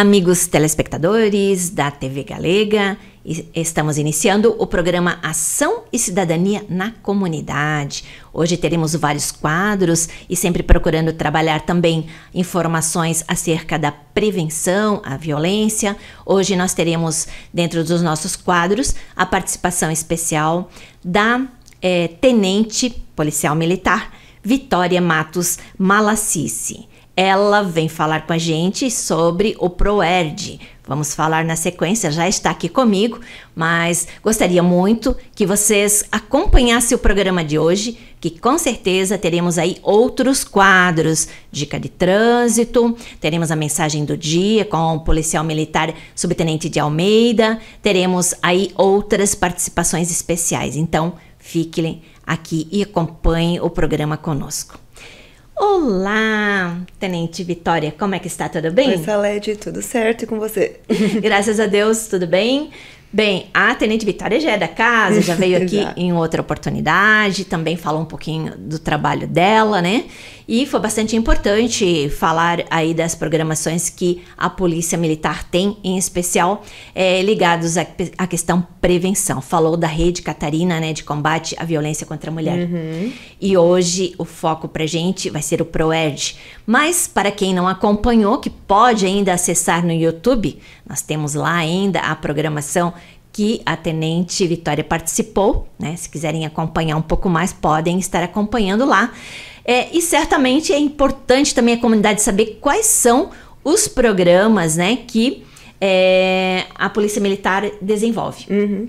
Amigos telespectadores da TV Galega, estamos iniciando o programa Ação e Cidadania na Comunidade. Hoje teremos vários quadros e sempre procurando trabalhar também informações acerca da prevenção à violência. Hoje nós teremos, dentro dos nossos quadros, a participação especial da é, Tenente Policial Militar Vitória Matos Malacice ela vem falar com a gente sobre o ProERD. Vamos falar na sequência, já está aqui comigo, mas gostaria muito que vocês acompanhassem o programa de hoje, que com certeza teremos aí outros quadros, dica de trânsito, teremos a mensagem do dia com o policial militar subtenente de Almeida, teremos aí outras participações especiais. Então, fiquem aqui e acompanhem o programa conosco. Olá, Tenente Vitória, como é que está? Tudo bem? Oi, Salete, tudo certo e com você? Graças a Deus, tudo bem? Bem, a Tenente Vitória já é da casa, já veio aqui em outra oportunidade, também falou um pouquinho do trabalho dela, né? E foi bastante importante falar aí das programações que a Polícia Militar tem, em especial é, ligados à, à, questão prevenção. Falou da rede Catarina, né, de combate à violência contra a mulher. Uhum. E hoje o foco pra gente vai ser o ProEd. Mas para quem não acompanhou, que pode ainda acessar no YouTube, nós temos lá ainda a programação que a Tenente Vitória participou, né? Se quiserem acompanhar um pouco mais, podem estar acompanhando lá. É, e certamente é importante também a comunidade saber quais são os programas né, que é, a Polícia Militar desenvolve. Uhum.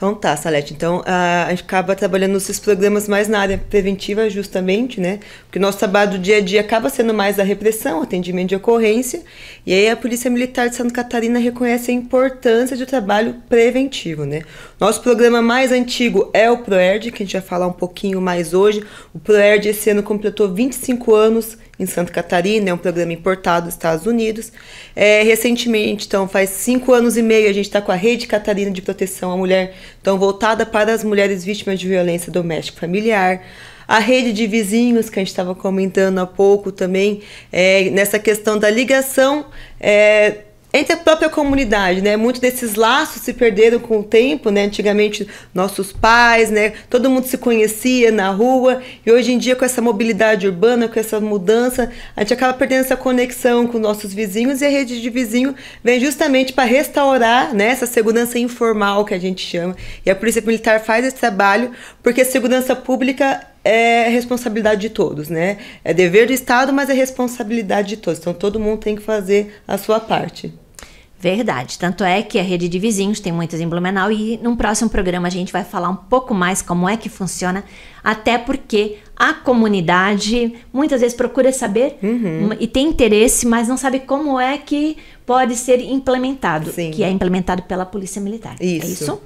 Então tá, Salete. Então a, gente acaba trabalhando esses programas mais na área preventiva, justamente, né? Porque o nosso trabalho do dia a dia acaba sendo mais a repressão, atendimento de ocorrência. E aí a Polícia Militar de Santa Catarina reconhece a importância do trabalho preventivo, né? Nosso programa mais antigo é o ProERD, que a gente vai falar um pouquinho mais hoje. O ProERD esse ano completou 25 anos em Santa Catarina, é um programa importado dos Estados Unidos. É, recentemente, então, faz cinco anos e meio, a gente está com a Rede Catarina de Proteção à Mulher, então, voltada para as mulheres vítimas de violência doméstica e familiar. A rede de vizinhos, que a gente estava comentando há pouco também, é, nessa questão da ligação. É, entre a própria comunidade, né? Muitos desses laços se perderam com o tempo, né? Antigamente nossos pais, né? Todo mundo se conhecia na rua e hoje em dia com essa mobilidade urbana, com essa mudança, a gente acaba perdendo essa conexão com nossos vizinhos e a rede de vizinho vem justamente para restaurar, né? Essa segurança informal que a gente chama e a polícia militar faz esse trabalho porque a segurança pública é responsabilidade de todos, né? É dever do Estado, mas é responsabilidade de todos. Então todo mundo tem que fazer a sua parte. Verdade. Tanto é que a rede de vizinhos tem muitas em Blumenau e num próximo programa a gente vai falar um pouco mais como é que funciona, até porque a comunidade muitas vezes procura saber uhum. e tem interesse, mas não sabe como é que pode ser implementado, Sim. que é implementado pela Polícia Militar. Isso. É isso?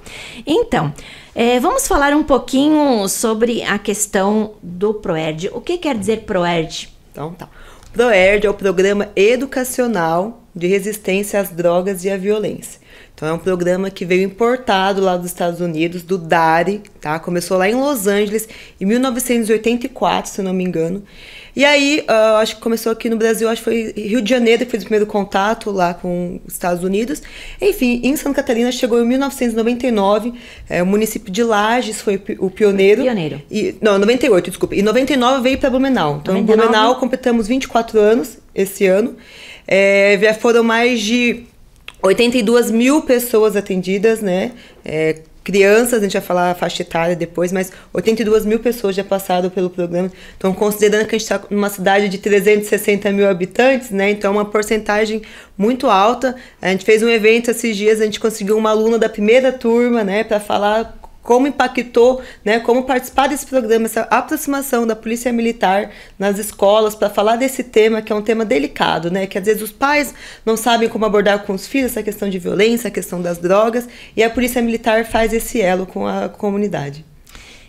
Então, é, vamos falar um pouquinho sobre a questão do PROERD. O que quer dizer PROERD? Então, tá. PROERD é o Programa Educacional de resistência às drogas e à violência. Então é um programa que veio importado lá dos Estados Unidos, do DARI, tá? Começou lá em Los Angeles em 1984, se não me engano. E aí, uh, acho que começou aqui no Brasil, acho que foi Rio de Janeiro que fez o primeiro contato lá com os Estados Unidos. Enfim, em Santa Catarina chegou em 1999, é, eh, o município de Lages foi o pioneiro. pioneiro. E, não, 98, desculpa. E 99 veio para Blumenau. Então, 99. Blumenau né? completamos 24 anos esse ano. É, já foram mais de 82 mil pessoas atendidas, né? É, crianças, a gente vai falar a faixa etária depois, mas 82 mil pessoas já passaram pelo programa. Então, considerando que a gente está numa cidade de 360 mil habitantes, né? Então, é uma porcentagem muito alta. A gente fez um evento esses dias, a gente conseguiu uma aluna da primeira turma, né, para falar como impactou, né, como participar desse programa, essa aproximação da polícia militar nas escolas para falar desse tema, que é um tema delicado, né, que às vezes os pais não sabem como abordar com os filhos essa questão de violência, a questão das drogas, e a polícia militar faz esse elo com a comunidade.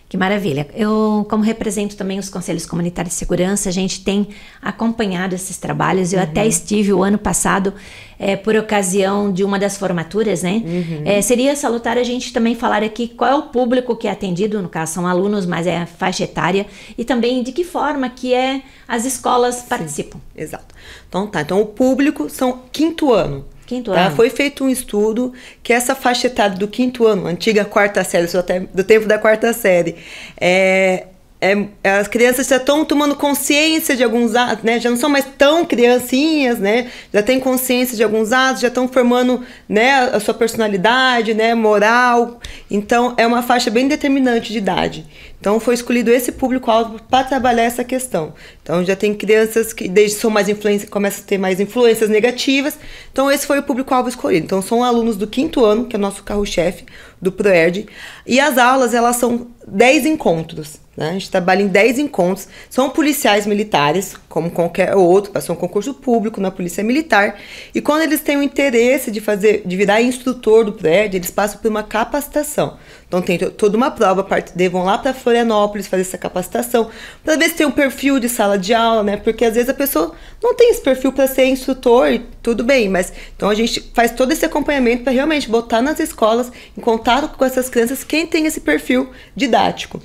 Que maravilha. Eu, como represento também os conselhos comunitários de segurança, a gente tem acompanhado esses trabalhos. Eu uhum. até estive o ano passado é, por ocasião de uma das formaturas, né? Uhum. É, seria salutar a gente também falar aqui qual é o público que é atendido, no caso são alunos, mas é faixa etária, e também de que forma que é as escolas participam. Sim, exato. Então tá, então o público são quinto ano. Quinto tá? ano. Foi feito um estudo que essa faixa etária do quinto ano, antiga quarta série, sou até do tempo da quarta série, é, é, as crianças já estão tomando consciência de alguns atos, né? Já não são mais tão criancinhas, né? Já têm consciência de alguns atos, já estão formando, né, a sua personalidade, né, moral. Então é uma faixa bem determinante de idade. Então foi escolhido esse público-alvo para trabalhar essa questão. Então já tem crianças que desde são mais influências, começam a ter mais influências negativas. Então esse foi o público-alvo escolhido. Então são alunos do quinto ano, que é nosso carro-chefe do Proerd, e as aulas elas são 10 encontros. Né? A gente trabalha em 10 encontros. São policiais militares, como qualquer outro, passou um concurso público na Polícia Militar. E quando eles têm o interesse de fazer, de virar instrutor do prédio, eles passam por uma capacitação. Então tem toda uma prova, parte de vão lá para Florianópolis fazer essa capacitação, para ver se tem um perfil de sala de aula, né? Porque às vezes a pessoa não tem esse perfil para ser instrutor, tudo bem, mas então a gente faz todo esse acompanhamento para realmente botar nas escolas, em contato com essas crianças quem tem esse perfil didático.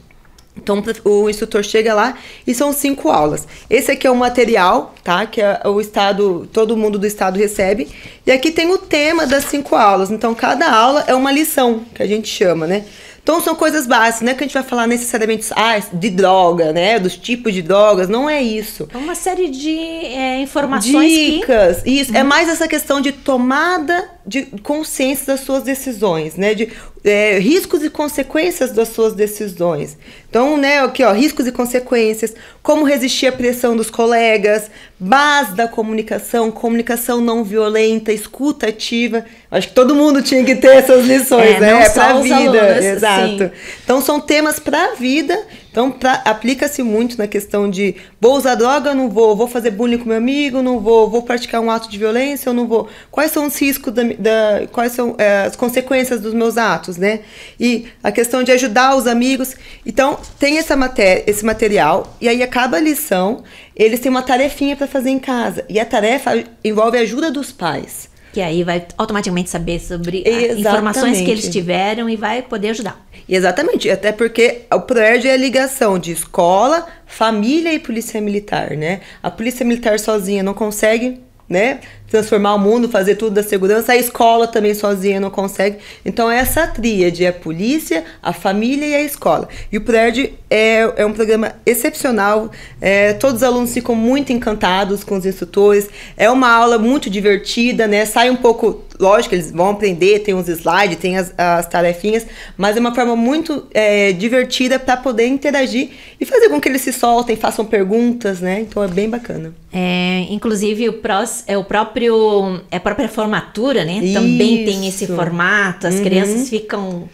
Então o instrutor chega lá e são cinco aulas. Esse aqui é o material, tá? Que é o estado, todo mundo do estado recebe. E aqui tem o tema das cinco aulas. Então cada aula é uma lição que a gente chama, né? Então são coisas básicas, não é que a gente vai falar necessariamente ah, de droga, né? Dos tipos de drogas, não é isso. É uma série de é, informações. Dicas, que... isso. Hum. É mais essa questão de tomada de consciência das suas decisões, né? De é, riscos e consequências das suas decisões. Então, né, aqui, ó, riscos e consequências, como resistir à pressão dos colegas, base da comunicação, comunicação não violenta, escuta ativa. Acho que todo mundo tinha que ter essas lições, é, né? Não é pra vida. Alunos, exato. Sim. Então são temas para a vida então, aplica-se muito na questão de vou usar droga, não vou, vou fazer bullying com meu amigo, não vou, vou praticar um ato de violência ou não vou. Quais são os riscos, da, da quais são é, as consequências dos meus atos, né? E a questão de ajudar os amigos. Então, tem essa matéria, esse material, e aí acaba a lição, eles têm uma tarefinha para fazer em casa. E a tarefa envolve a ajuda dos pais que aí vai automaticamente saber sobre informações que eles tiveram e vai poder ajudar. Exatamente, até porque o PROERD é a ligação de escola, família e polícia militar, né? A polícia militar sozinha não consegue, né? transformar o mundo, fazer tudo da segurança. A escola também sozinha não consegue. Então, é essa tríade é a polícia, a família e a escola. E o PRED é, é um programa excepcional. É, todos os alunos ficam muito encantados com os instrutores. É uma aula muito divertida, né? Sai um pouco lógico, eles vão aprender, tem uns slides, tem as, as tarefinhas, mas é uma forma muito é, divertida para poder interagir e fazer com que eles se soltem, façam perguntas, né? Então é bem bacana. É, inclusive o, prós, é, o próprio, é a própria formatura, né? Isso. Também tem esse formato, as uhum. crianças ficam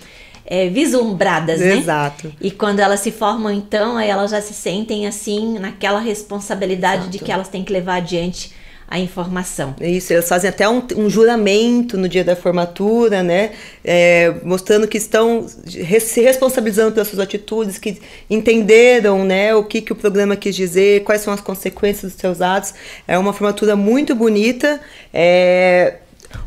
é, vislumbradas, né? Exato. E quando elas se formam, então, aí elas já se sentem assim naquela responsabilidade Exato. de que elas têm que levar adiante a informação. Isso, elas fazem até um, um juramento no dia da formatura, né? É, mostrando que estão se responsabilizando pelas suas atitudes, que entenderam né, o que, que o programa quis dizer, quais são as consequências dos seus atos. É uma formatura muito bonita. É,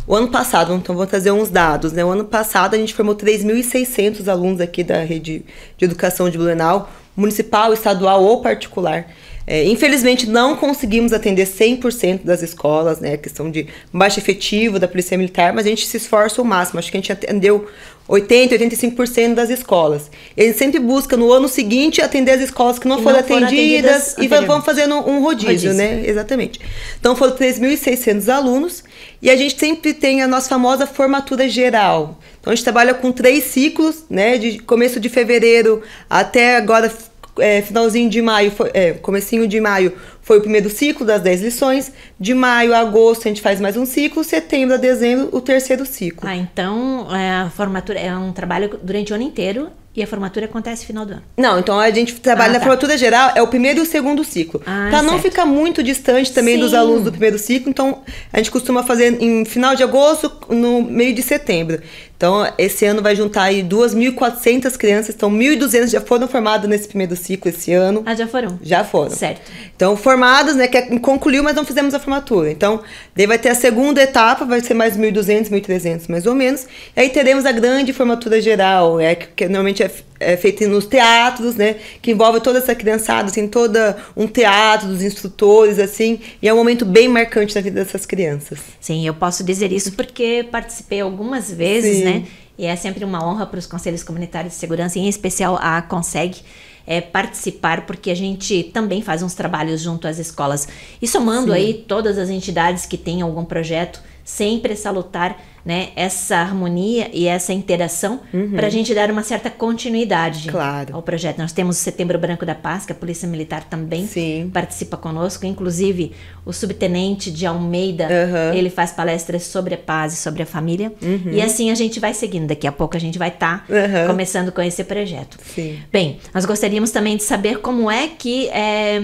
o ano passado, então vou trazer uns dados, né? O ano passado a gente formou 3.600 alunos aqui da rede de educação de Blumenau, municipal, estadual ou particular. É, infelizmente, não conseguimos atender 100% das escolas, né? questão de baixo efetivo da Polícia Militar, mas a gente se esforça o máximo. Acho que a gente atendeu 80%, 85% das escolas. E a gente sempre busca, no ano seguinte, atender as escolas que não, foram, foram, atendidas, atendidas e vamos fazendo um rodízio, rodízio né? Exatamente. Então, foram 3.600 alunos e a gente sempre tem a nossa famosa formatura geral. Então, a gente trabalha com três ciclos, né? De começo de fevereiro até agora é, finalzinho de maio, foi, é, comecinho de maio foi o primeiro ciclo das 10 lições. De maio a agosto a gente faz mais um ciclo, setembro a dezembro o terceiro ciclo. Ah, então é, a formatura é um trabalho durante o ano inteiro e a formatura acontece no final do ano? Não, então a gente trabalha ah, tá. na formatura geral, é o primeiro e o segundo ciclo. Ah, para não ficar muito distante também Sim. dos alunos do primeiro ciclo, então a gente costuma fazer em final de agosto, no meio de setembro. Então, esse ano vai juntar aí 2.400 crianças, então 1.200 já foram formadas nesse primeiro ciclo esse ano. Ah, já foram? Já foram. Certo. Então, formadas, né, que é, concluiu, mas não fizemos a formatura. Então, daí vai ter a segunda etapa, vai ser mais 1.200, 1.300 mais ou menos. E aí teremos a grande formatura geral, é que, que normalmente é, é feita nos teatros, né, que envolve toda essa criançada, assim, toda um teatro dos instrutores, assim, e é um momento bem marcante na vida dessas crianças. Sim, eu posso dizer isso porque participei algumas vezes, Sim. né? né? Uhum. E é sempre uma honra para os conselhos comunitários de segurança, e em especial a Conseg, é, participar, porque a gente também faz uns trabalhos junto às escolas. E somando Sim. aí todas as entidades que têm algum projeto, sempre é salutar né, essa harmonia e essa interação uhum. para a gente dar uma certa continuidade claro. ao projeto. Nós temos o Setembro Branco da Paz, que a Polícia Militar também Sim. participa conosco, inclusive o subtenente de Almeida, uhum. ele faz palestras sobre a paz e sobre a família. Uhum. E assim a gente vai seguindo. Daqui a pouco a gente vai estar tá começando com esse projeto. Sim. Bem, nós gostaríamos também de saber como é que é,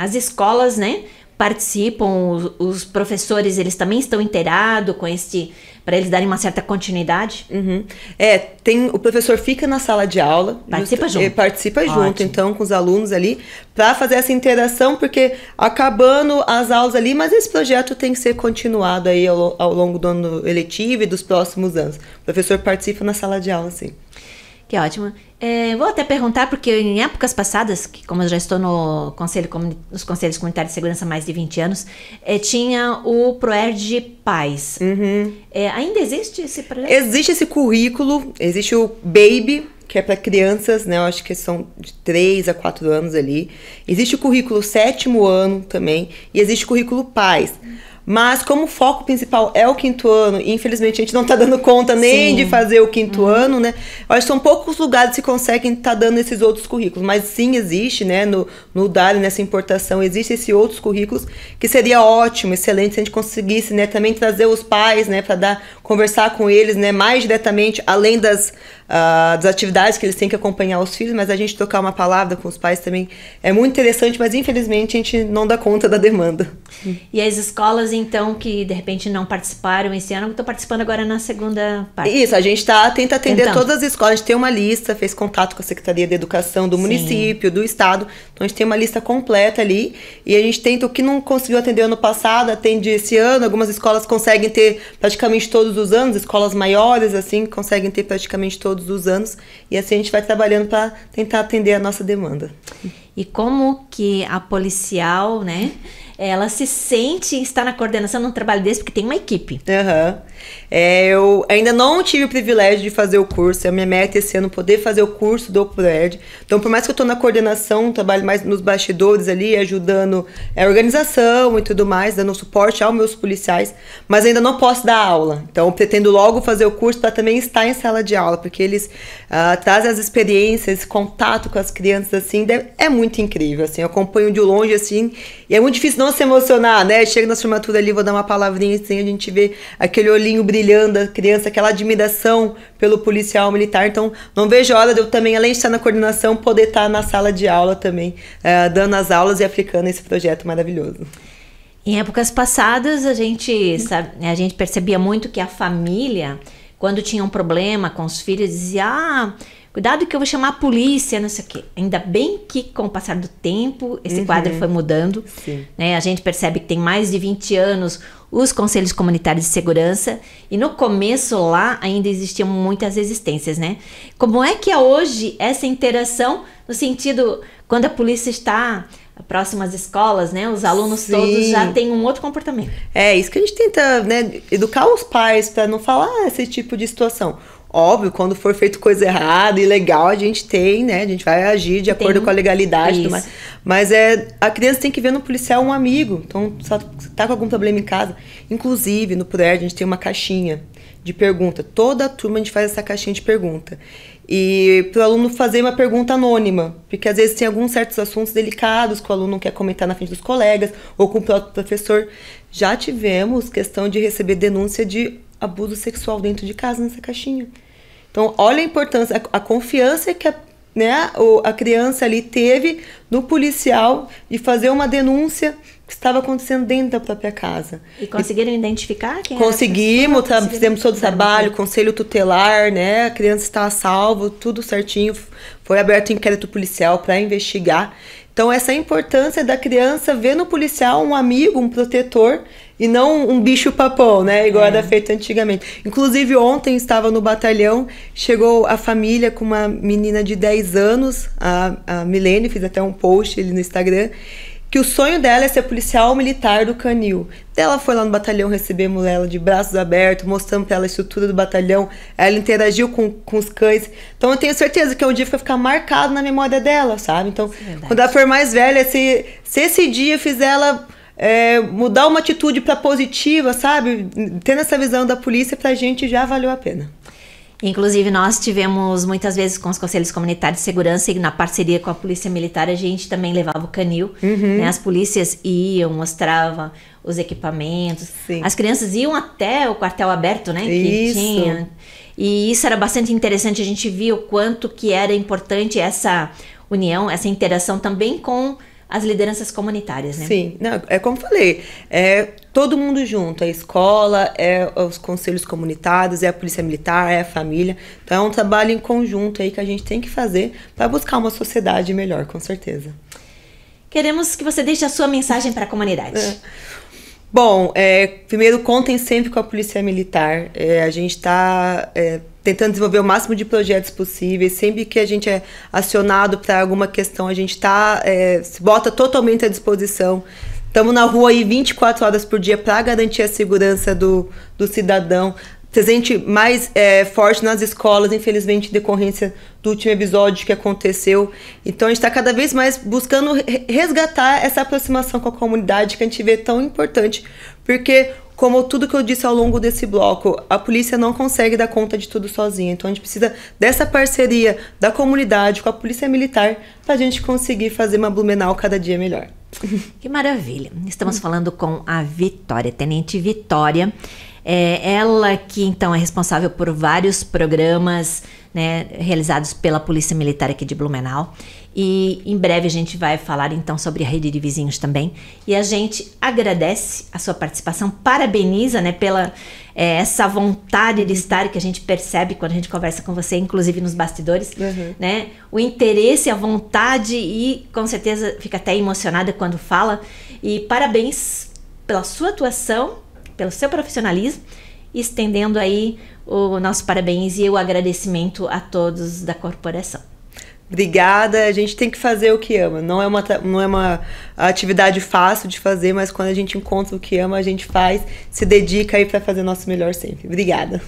as escolas, né, participam, os, os professores eles também estão inteirados com este para eles darem uma certa continuidade? Uhum. É, tem o professor fica na sala de aula, é, participa junto, participa Ótimo. junto então com os alunos ali para fazer essa interação porque acabando as aulas ali, mas esse projeto tem que ser continuado aí ao, ao longo do ano eletivo e dos próximos anos. O professor participa na sala de aula, sim. Que ótimo. É, vou até perguntar, porque em épocas passadas, que como eu já estou no conselho nos Conselhos Comunitários de Segurança há mais de 20 anos, é, tinha o ProERD Paz. Uhum. É, ainda existe esse projeto? Existe esse currículo, existe o BABY, que é para crianças, né? Eu acho que são de 3 a 4 anos ali. Existe o currículo sétimo ano também, e existe o currículo Paz. Uhum. Mas como o foco principal é o quinto ano, e infelizmente a gente não está dando conta nem sim. de fazer o quinto uhum. ano, né? Eu acho que são poucos lugares que conseguem estar tá dando esses outros currículos. Mas sim, existe, né? No, no DALI, nessa importação, existem esses outros currículos que seria ótimo, excelente se a gente conseguisse, né? Também trazer os pais, né? Para dar, conversar com eles, né? Mais diretamente, além das, uh, das atividades que eles têm que acompanhar os filhos, mas a gente trocar uma palavra com os pais também é muito interessante, mas infelizmente a gente não dá conta da demanda. E as escolas, então, que de repente não participaram esse ano, estão participando agora na segunda parte. Isso, a gente tá, tenta atender então, todas as escolas, a gente tem uma lista, fez contato com a Secretaria de Educação do sim. município, do estado. Então a gente tem uma lista completa ali. E a gente tenta o que não conseguiu atender ano passado, atende esse ano. Algumas escolas conseguem ter praticamente todos os anos, escolas maiores, assim, conseguem ter praticamente todos os anos. E assim a gente vai trabalhando para tentar atender a nossa demanda. E como que a policial, né? ela se sente estar na coordenação de um trabalho desse, porque tem uma equipe. Uhum. É, eu ainda não tive o privilégio de fazer o curso. A minha meta esse ano é poder fazer o curso do ProEd. Então, por mais que eu estou na coordenação, trabalho mais nos bastidores ali, ajudando é, a organização e tudo mais, dando suporte aos meus policiais, mas ainda não posso dar aula. Então, pretendo logo fazer o curso para também estar em sala de aula, porque eles uh, trazem as experiências, contato com as crianças, assim, é muito incrível. Assim, eu acompanho de longe, assim, e é muito difícil não não se emocionar, né? Chega na formatura ali, vou dar uma palavrinha assim, a gente vê aquele olhinho brilhando da criança, aquela admiração pelo policial militar. Então, não vejo a hora de eu também, além de estar na coordenação, poder estar na sala de aula também, eh, dando as aulas e aplicando esse projeto maravilhoso. Em épocas passadas, a gente, sabe, né, a gente percebia muito que a família, quando tinha um problema com os filhos, dizia: Ah, Cuidado que eu vou chamar a polícia, não sei o quê. Ainda bem que com o passar do tempo esse uhum. quadro foi mudando. Sim. Né? A gente percebe que tem mais de 20 anos os conselhos comunitários de segurança e no começo lá ainda existiam muitas resistências, né? Como é que é hoje essa interação no sentido quando a polícia está próximas escolas, né? Os alunos Sim. todos já têm um outro comportamento. É, isso que a gente tenta, né, educar os pais para não falar esse tipo de situação. Óbvio, quando for feito coisa errada e legal, a gente tem, né? A gente vai agir de tem. acordo com a legalidade. Tudo Mas, mas é, a criança tem que ver no policial um amigo. Então, se tá com algum problema em casa. Inclusive, no prédio, a gente tem uma caixinha de pergunta. Toda a turma a gente faz essa caixinha de pergunta. E para o aluno fazer uma pergunta anônima, porque às vezes tem alguns certos assuntos delicados que o aluno não quer comentar na frente dos colegas ou com o próprio professor. Já tivemos questão de receber denúncia de abuso sexual dentro de casa nessa caixinha. Então, olha a importância, a, a confiança que a, né, a criança ali teve no policial de fazer uma denúncia que estava acontecendo dentro da própria casa. E conseguiram e, identificar quem Conseguimos, conseguimos fizemos todo o trabalho, conselho tutelar, né? A criança está a salvo, tudo certinho. Foi aberto um inquérito policial para investigar. Então, essa importância da criança ver no policial um amigo, um protetor, e não um bicho papão, né? Igual é. era feito antigamente. Inclusive, ontem estava no batalhão, chegou a família com uma menina de 10 anos, a, a Milene, fiz até um post ali no Instagram, que o sonho dela é ser policial militar do Canil. Ela foi lá no batalhão, recebemos ela de braços abertos, mostrando pra ela a estrutura do batalhão. Ela interagiu com, com os cães. Então eu tenho certeza que é um dia que vai ficar marcado na memória dela, sabe? Então, é quando ela for mais velha, se, se esse dia fizer ela é, mudar uma atitude para positiva, sabe? Tendo essa visão da polícia para a gente já valeu a pena. Inclusive, nós tivemos muitas vezes com os conselhos comunitários de segurança e na parceria com a polícia militar, a gente também levava o canil. Uhum. Né? As polícias iam, mostrava os equipamentos. Sim. As crianças iam até o quartel aberto, né? Isso. tinha. E isso era bastante interessante. A gente via o quanto que era importante essa união, essa interação também com as lideranças comunitárias, né? Sim, Não, é como falei, é todo mundo junto, é a escola, é os conselhos comunitários, é a polícia militar, é a família. Então é um trabalho em conjunto aí que a gente tem que fazer para buscar uma sociedade melhor, com certeza. Queremos que você deixe a sua mensagem para a comunidade. É. Bom, é, primeiro contem sempre com a Polícia Militar. É, a gente está é, tentando desenvolver o máximo de projetos possíveis. Sempre que a gente é acionado para alguma questão, a gente está é, se bota totalmente à disposição. Estamos na rua aí 24 horas por dia para garantir a segurança do, do cidadão presente mais é, forte nas escolas, infelizmente, em decorrência do último episódio que aconteceu. Então, a gente está cada vez mais buscando resgatar essa aproximação com a comunidade que a gente vê tão importante, porque como tudo que eu disse ao longo desse bloco, a polícia não consegue dar conta de tudo sozinha. Então a gente precisa dessa parceria da comunidade com a polícia militar para a gente conseguir fazer uma Blumenau cada dia melhor. Que maravilha! Estamos falando com a Vitória, Tenente Vitória. É ela que então é responsável por vários programas né, realizados pela Polícia Militar aqui de Blumenau. E em breve a gente vai falar então sobre a rede de vizinhos também. E a gente agradece a sua participação, parabeniza né, pela é, essa vontade de estar que a gente percebe quando a gente conversa com você, inclusive nos bastidores. Uhum. Né? O interesse, a vontade e com certeza fica até emocionada quando fala. E parabéns pela sua atuação pelo seu profissionalismo, estendendo aí o nosso parabéns e o agradecimento a todos da corporação. Obrigada, a gente tem que fazer o que ama. Não é, uma, não é uma atividade fácil de fazer, mas quando a gente encontra o que ama, a gente faz, se dedica aí para fazer nosso melhor sempre. Obrigada.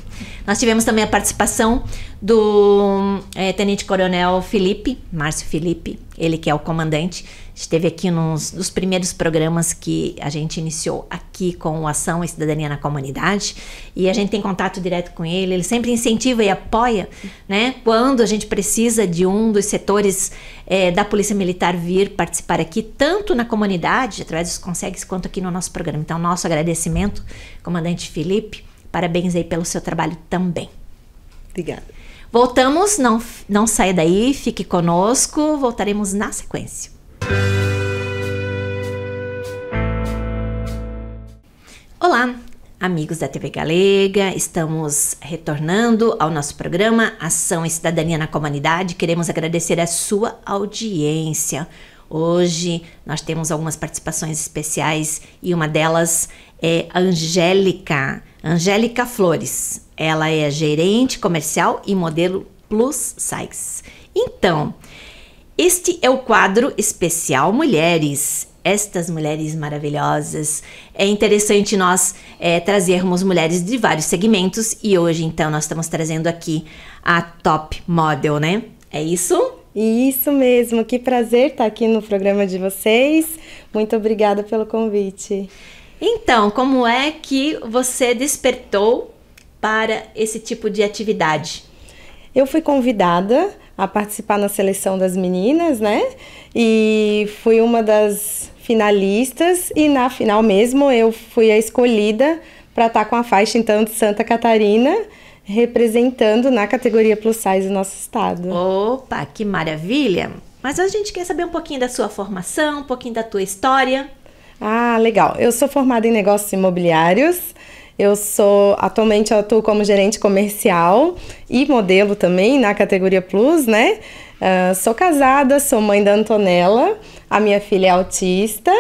Nós tivemos também a participação do é, Tenente Coronel Felipe, Márcio Felipe, ele que é o comandante, esteve aqui nos, nos primeiros programas que a gente iniciou aqui com Ação e Cidadania na Comunidade, e a gente tem contato direto com ele, ele sempre incentiva e apoia, né, quando a gente precisa de um dos setores é, da Polícia Militar vir participar aqui, tanto na comunidade, através dos consegues, quanto aqui no nosso programa. Então, nosso agradecimento, comandante Felipe, parabéns aí pelo seu trabalho também. Obrigada. Voltamos, não, não saia daí, fique conosco, voltaremos na sequência. Olá, amigos da TV Galega, estamos retornando ao nosso programa Ação e Cidadania na Comunidade. Queremos agradecer a sua audiência. Hoje nós temos algumas participações especiais e uma delas é Angélica. Angélica Flores. Ela é gerente comercial e modelo plus size. Então, este é o quadro especial Mulheres. Estas mulheres maravilhosas. É interessante nós é, trazermos mulheres de vários segmentos e hoje, então, nós estamos trazendo aqui a top model, né? É isso? Isso mesmo, que prazer estar aqui no programa de vocês. Muito obrigada pelo convite. Então, como é que você despertou para esse tipo de atividade? Eu fui convidada a participar na seleção das meninas, né? E fui uma das finalistas e na final mesmo eu fui a escolhida para estar tá com a faixa então de Santa Catarina representando na categoria plus size o nosso estado. Opa, que maravilha! Mas a gente quer saber um pouquinho da sua formação, um pouquinho da tua história. Ah, legal. Eu sou formada em negócios imobiliários. Eu sou atualmente eu atuo como gerente comercial e modelo também na categoria Plus, né? Uh, sou casada, sou mãe da Antonella, a minha filha é autista,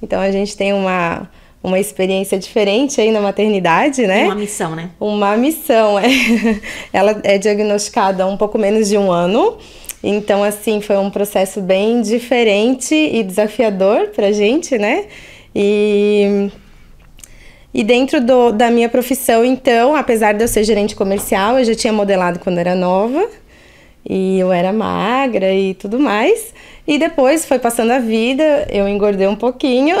então a gente tem uma, uma experiência diferente aí na maternidade, né? Uma missão, né? Uma missão, é. Ela é diagnosticada há um pouco menos de um ano então, assim, foi um processo bem diferente e desafiador pra gente, né? E e dentro do, da minha profissão, então, apesar de eu ser gerente comercial, eu já tinha modelado quando era nova. E eu era magra e tudo mais. E depois foi passando a vida, eu engordei um pouquinho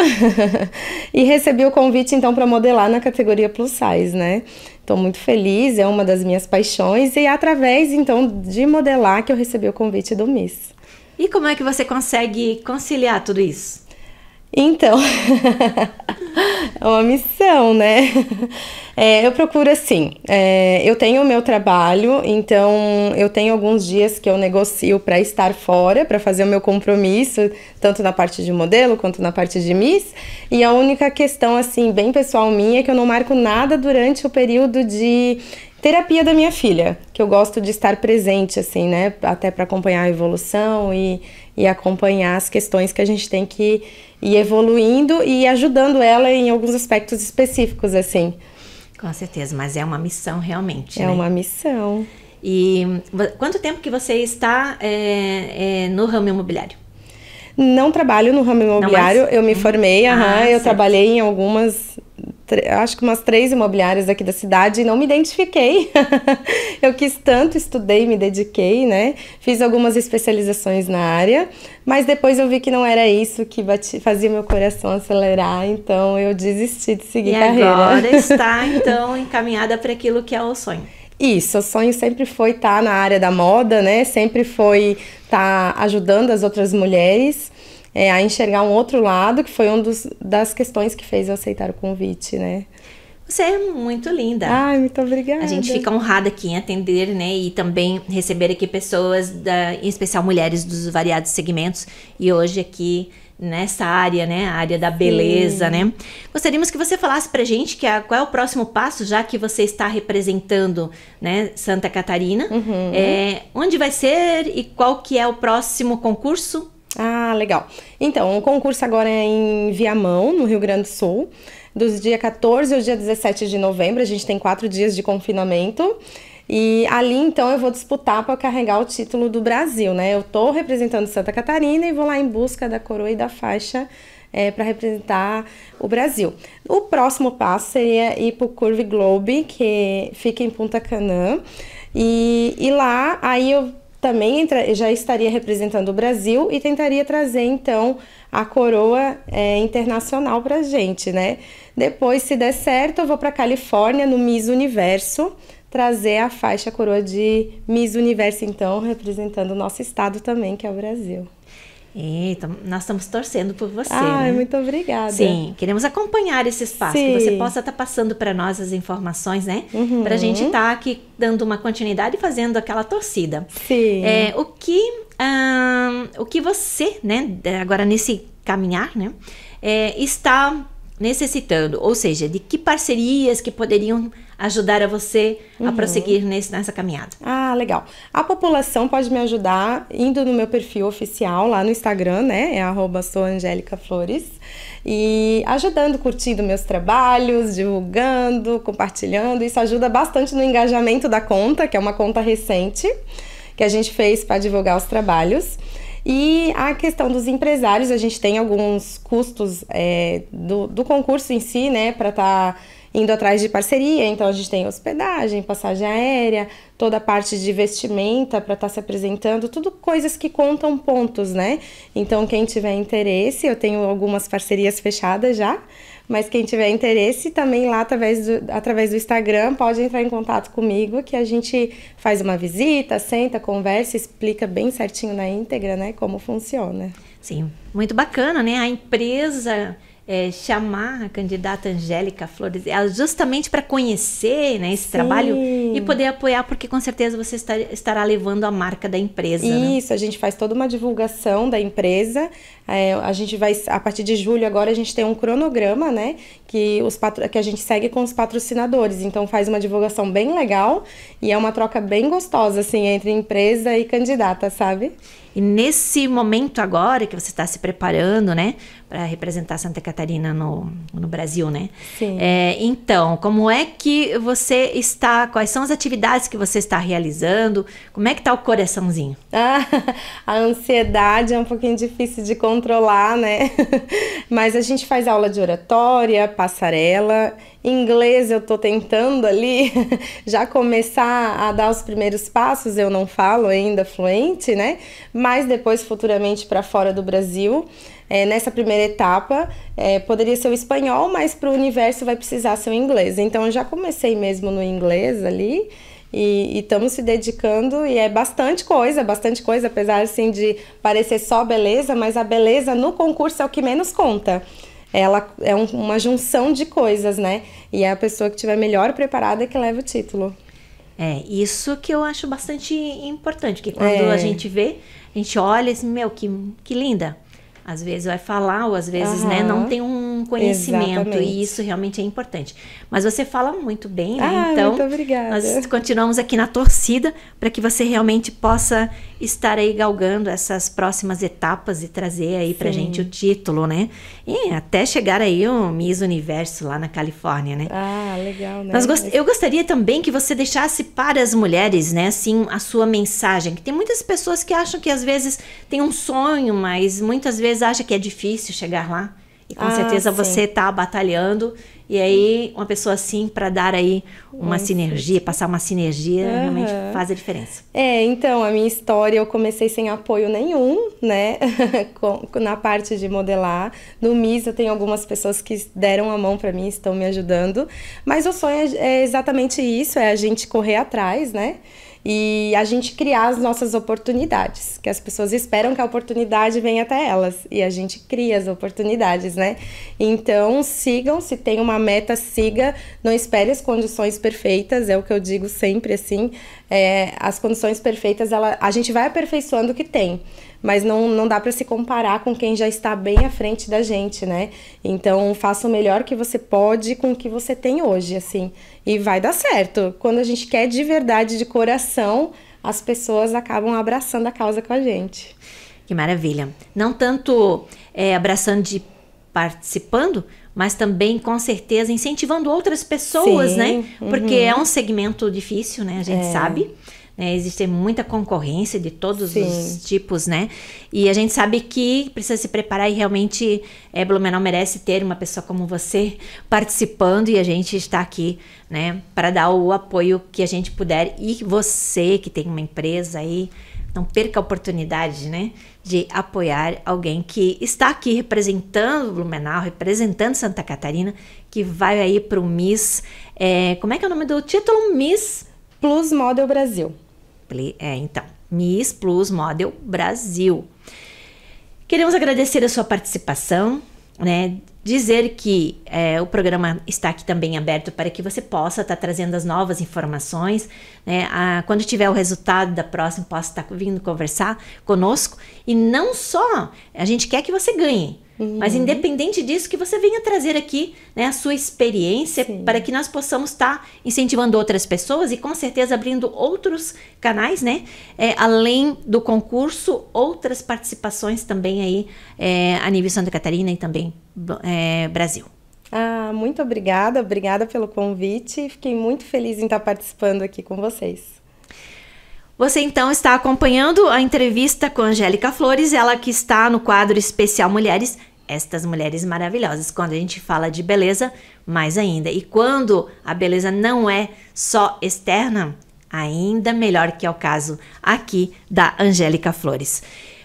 e recebi o convite então para modelar na categoria plus size, né? Estou muito feliz, é uma das minhas paixões e é através então de modelar que eu recebi o convite do Miss. E como é que você consegue conciliar tudo isso? Então, é uma missão, né? É, eu procuro assim. É, eu tenho o meu trabalho, então eu tenho alguns dias que eu negocio para estar fora, para fazer o meu compromisso, tanto na parte de modelo quanto na parte de Miss. E a única questão, assim, bem pessoal minha, é que eu não marco nada durante o período de terapia da minha filha, que eu gosto de estar presente, assim, né? Até para acompanhar a evolução e, e acompanhar as questões que a gente tem que ir evoluindo e ajudando ela em alguns aspectos específicos, assim. Com certeza, mas é uma missão realmente. É né? uma missão. E quanto tempo que você está é, é, no ramo imobiliário? Não trabalho no ramo imobiliário, eu me uhum. formei, ah, aham, eu trabalhei em algumas acho que umas três imobiliárias aqui da cidade e não me identifiquei. eu quis tanto, estudei, me dediquei, né? Fiz algumas especializações na área, mas depois eu vi que não era isso que bati, fazia meu coração acelerar, então eu desisti de seguir e carreira. agora está então encaminhada para aquilo que é o sonho. Isso, o sonho sempre foi estar tá na área da moda, né? Sempre foi estar tá ajudando as outras mulheres é, a enxergar um outro lado, que foi uma das questões que fez eu aceitar o convite, né? Você é muito linda. Ai, muito obrigada. A gente fica honrada aqui em atender, né? E também receber aqui pessoas, da, em especial mulheres dos variados segmentos. E hoje aqui nessa área, né? A área da beleza, Sim. né? Gostaríamos que você falasse pra gente que a, qual é o próximo passo, já que você está representando, né, Santa Catarina. Uhum. É, onde vai ser e qual que é o próximo concurso? Ah, legal. Então, o concurso agora é em Viamão, no Rio Grande do Sul, dos dia 14 ao dia 17 de novembro. A gente tem quatro dias de confinamento. E ali então eu vou disputar para carregar o título do Brasil, né? Eu estou representando Santa Catarina e vou lá em busca da coroa e da faixa é, para representar o Brasil. O próximo passo seria ir para o Curve Globe, que fica em Punta Cana. E, e lá, aí eu também entra, já estaria representando o Brasil e tentaria trazer então a coroa é, internacional para gente, né? Depois, se der certo, eu vou para Califórnia no Miss Universo trazer a faixa coroa de Miss Universo então representando o nosso estado também, que é o Brasil. Então, nós estamos torcendo por você. Ah, né? muito obrigada. Sim, queremos acompanhar esse espaço, Sim. que você possa estar tá passando para nós as informações, né? Uhum. Para a gente estar tá aqui dando uma continuidade e fazendo aquela torcida. Sim. É, o que, um, o que você, né? Agora nesse caminhar, né? É, está necessitando, ou seja, de que parcerias que poderiam ajudar a você uhum. a prosseguir nesse, nessa caminhada. Ah, legal. A população pode me ajudar indo no meu perfil oficial lá no Instagram, né? É arroba e ajudando, curtindo meus trabalhos, divulgando, compartilhando. Isso ajuda bastante no engajamento da conta, que é uma conta recente que a gente fez para divulgar os trabalhos. E a questão dos empresários, a gente tem alguns custos é, do, do concurso em si, né, para estar. Tá indo atrás de parceria, então a gente tem hospedagem, passagem aérea, toda a parte de vestimenta para estar tá se apresentando, tudo coisas que contam pontos, né? Então quem tiver interesse, eu tenho algumas parcerias fechadas já, mas quem tiver interesse também lá através do, através do Instagram pode entrar em contato comigo que a gente faz uma visita, senta, conversa, explica bem certinho na íntegra, né, como funciona. Sim, muito bacana, né? A empresa é, chamar a candidata Angélica Flores, justamente para conhecer né, esse Sim. trabalho e poder apoiar, porque com certeza você está, estará levando a marca da empresa. Né? Isso, né? a gente faz toda uma divulgação da empresa. É, a gente vai, a partir de julho agora, a gente tem um cronograma, né? Que, os patro, que a gente segue com os patrocinadores. Então faz uma divulgação bem legal e é uma troca bem gostosa, assim, entre empresa e candidata, sabe? E nesse momento agora que você está se preparando, né, para representar Santa Catarina no, no Brasil, né? Sim. É, então, como é que você está? Quais são as atividades que você está realizando? Como é que está o coraçãozinho? Ah, a ansiedade é um pouquinho difícil de controlar, né? Mas a gente faz aula de oratória, passarela Inglês eu tô tentando ali já começar a dar os primeiros passos, eu não falo ainda fluente, né? Mas depois, futuramente, para fora do Brasil. É, nessa primeira etapa é, poderia ser o espanhol, mas para o universo vai precisar ser o inglês. Então eu já comecei mesmo no inglês ali e estamos se dedicando e é bastante coisa, bastante coisa, apesar assim de parecer só beleza, mas a beleza no concurso é o que menos conta ela é um, uma junção de coisas, né? E é a pessoa que estiver melhor preparada que leva o título. É, isso que eu acho bastante importante, que quando é. a gente vê, a gente olha e diz, meu, que, que linda. Às vezes vai falar, ou às vezes, uhum. né, não tem um um conhecimento Exatamente. e isso realmente é importante. Mas você fala muito bem, né? Ah, então, muito obrigada. nós continuamos aqui na torcida para que você realmente possa estar aí galgando essas próximas etapas e trazer aí para gente o título, né? E até chegar aí o Miss Universo lá na Califórnia, né? Ah, legal, né? Gost... Eu gostaria também que você deixasse para as mulheres, né, assim, a sua mensagem. Que tem muitas pessoas que acham que às vezes tem um sonho, mas muitas vezes acha que é difícil chegar lá. E com ah, certeza sim. você está batalhando. E aí, uma pessoa assim, para dar aí uma Nossa. sinergia, passar uma sinergia, uhum. realmente faz a diferença. É, então, a minha história, eu comecei sem apoio nenhum, né? Na parte de modelar. No MIS, eu tenho algumas pessoas que deram a mão para mim, estão me ajudando. Mas o sonho é, é exatamente isso: é a gente correr atrás, né? e a gente criar as nossas oportunidades, que as pessoas esperam que a oportunidade venha até elas e a gente cria as oportunidades, né? Então, sigam, se tem uma meta, siga, não espere as condições perfeitas, é o que eu digo sempre assim, é, as condições perfeitas, ela, a gente vai aperfeiçoando o que tem mas não, não dá para se comparar com quem já está bem à frente da gente, né? Então, faça o melhor que você pode com o que você tem hoje, assim, e vai dar certo. Quando a gente quer de verdade, de coração, as pessoas acabam abraçando a causa com a gente. Que maravilha. Não tanto é, abraçando de participando, mas também com certeza incentivando outras pessoas, né? Sim, né? Porque uhum. é um segmento difícil, né? A gente é. sabe né? Existe muita concorrência de todos Sim. os tipos, né? E a gente sabe que precisa se preparar e realmente é, Blumenau merece ter uma pessoa como você participando e a gente está aqui, né? Para dar o apoio que a gente puder e você que tem uma empresa aí não perca a oportunidade, né, de apoiar alguém que está aqui representando Blumenau, representando Santa Catarina, que vai aí para o Miss, é, como é que é o nome do título? Miss Plus Model Brasil é, então, Miss Plus Model Brasil. Queremos agradecer a sua participação, né? Dizer que é, o programa está aqui também aberto para que você possa estar tá trazendo as novas informações. Né? A, quando tiver o resultado da próxima, possa estar tá vindo conversar conosco. E não só, a gente quer que você ganhe mas uhum. independente disso, que você venha trazer aqui né, a sua experiência Sim. para que nós possamos estar tá incentivando outras pessoas e com certeza abrindo outros canais, né? É, além do concurso, outras participações também aí é, a nível Santa Catarina e também é, Brasil. Ah, muito obrigada, obrigada pelo convite. Fiquei muito feliz em estar participando aqui com vocês. Você então está acompanhando a entrevista com a Angélica Flores, ela que está no quadro Especial Mulheres estas mulheres maravilhosas. Quando a gente fala de beleza, mais ainda. E quando a beleza não é só externa, ainda melhor que é o caso aqui da Angélica Flores.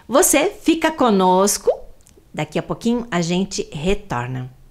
Você fica conosco, daqui a pouquinho a gente retorna.